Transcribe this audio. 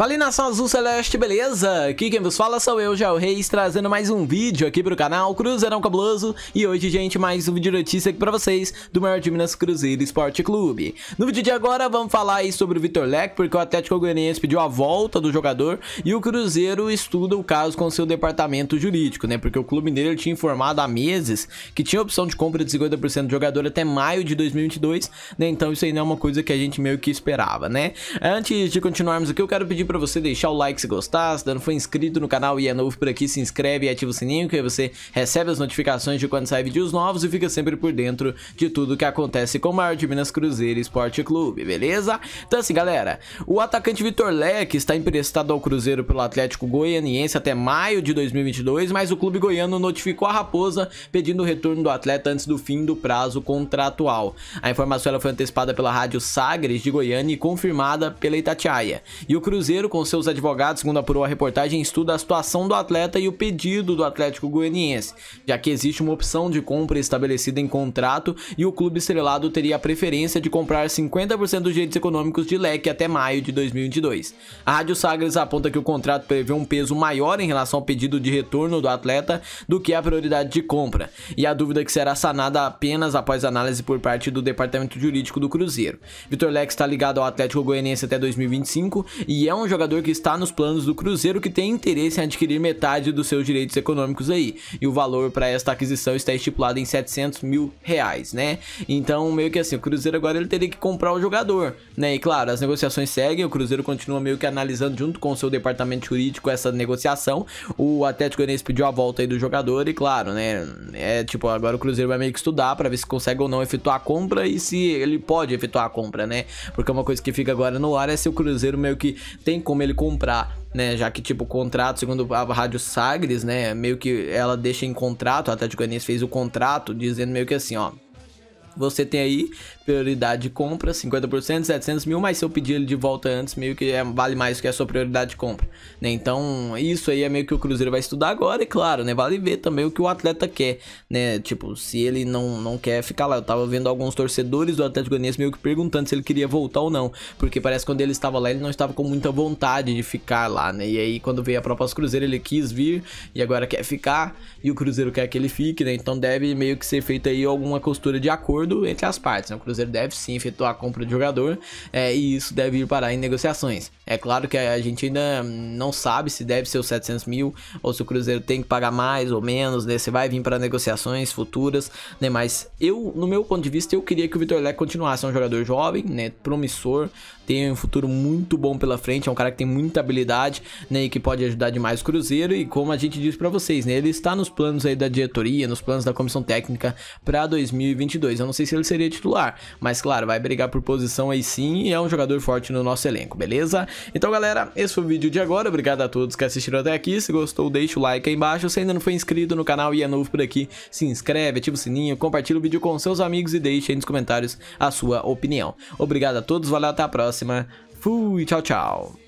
Fala nação azul celeste, beleza? Aqui quem vos fala sou eu, Gel Reis, trazendo mais um vídeo aqui pro canal Cruzeirão Cabuloso E hoje, gente, mais um vídeo notícia aqui pra vocês do maior de Minas Cruzeiro Esporte Clube No vídeo de agora vamos falar aí sobre o Vitor Leque, porque o Atlético Goianiense pediu a volta do jogador E o Cruzeiro estuda o caso com seu departamento jurídico, né? Porque o clube dele tinha informado há meses que tinha opção de compra de 50% do jogador até maio de 2022 né? Então isso aí não é uma coisa que a gente meio que esperava, né? Antes de continuarmos aqui, eu quero pedir para você deixar o like se gostar, se não for inscrito no canal e é novo por aqui, se inscreve e ativa o sininho que aí você recebe as notificações de quando sai vídeos novos e fica sempre por dentro de tudo que acontece com o maior de Minas Cruzeiro Esporte Clube, beleza? Então assim galera, o atacante Vitor Leque está emprestado ao Cruzeiro pelo Atlético Goianiense até maio de 2022, mas o clube goiano notificou a Raposa pedindo o retorno do atleta antes do fim do prazo contratual. A informação ela foi antecipada pela rádio Sagres de Goiânia e confirmada pela Itatiaia. E o Cruzeiro Cruzeiro, com seus advogados, segundo apurou a reportagem, estuda a situação do atleta e o pedido do Atlético Goianiense, já que existe uma opção de compra estabelecida em contrato e o clube estrelado teria a preferência de comprar 50% dos direitos econômicos de Leque até maio de 2022. A Rádio Sagres aponta que o contrato prevê um peso maior em relação ao pedido de retorno do atleta do que a prioridade de compra, e a dúvida é que será sanada apenas após análise por parte do Departamento Jurídico do Cruzeiro. Vitor Leque está ligado ao Atlético Goianiense até 2025 e é um um jogador que está nos planos do Cruzeiro que tem interesse em adquirir metade dos seus direitos econômicos aí. E o valor para esta aquisição está estipulado em 700 mil reais, né? Então, meio que assim, o Cruzeiro agora ele teria que comprar o jogador, né? E claro, as negociações seguem, o Cruzeiro continua meio que analisando junto com o seu departamento jurídico essa negociação. O Atlético Goianiense pediu a volta aí do jogador e claro, né? É tipo, agora o Cruzeiro vai meio que estudar para ver se consegue ou não efetuar a compra e se ele pode efetuar a compra, né? Porque uma coisa que fica agora no ar é se o Cruzeiro meio que tem tem como ele comprar, né? Já que, tipo, o contrato, segundo a Rádio Sagres, né? Meio que ela deixa em contrato, a Atlético Goianiense fez o contrato, dizendo meio que assim, ó você tem aí prioridade de compra, 50%, 700 mil, mas se eu pedir ele de volta antes, meio que é, vale mais que a sua prioridade de compra, né? Então, isso aí é meio que o Cruzeiro vai estudar agora, e claro, né? Vale ver também o que o atleta quer, né? Tipo, se ele não, não quer ficar lá. Eu tava vendo alguns torcedores do Atlético Goianiense meio que perguntando se ele queria voltar ou não, porque parece que quando ele estava lá, ele não estava com muita vontade de ficar lá, né? E aí, quando veio a proposta do Cruzeiro, ele quis vir e agora quer ficar, e o Cruzeiro quer que ele fique, né? Então, deve meio que ser feita aí alguma costura de acordo acordo entre as partes. Né? O Cruzeiro deve sim efetuar a compra do jogador é, e isso deve ir parar em negociações. É claro que a gente ainda não sabe se deve ser os 700 mil ou se o Cruzeiro tem que pagar mais ou menos, né? Se vai vir para negociações futuras, né? Mas eu, no meu ponto de vista, eu queria que o Vitor Leque continuasse. um jogador jovem, né? Promissor, tem um futuro muito bom pela frente, é um cara que tem muita habilidade, né? E que pode ajudar demais o Cruzeiro. E como a gente disse para vocês, né? Ele está nos planos aí da diretoria, nos planos da comissão técnica para 2022. Eu não não sei se ele seria titular, mas claro, vai brigar por posição aí sim e é um jogador forte no nosso elenco, beleza? Então galera, esse foi o vídeo de agora, obrigado a todos que assistiram até aqui, se gostou deixa o like aí embaixo, se ainda não foi inscrito no canal e é novo por aqui, se inscreve, ativa o sininho, compartilha o vídeo com seus amigos e deixe aí nos comentários a sua opinião. Obrigado a todos, valeu, até a próxima, fui, tchau, tchau!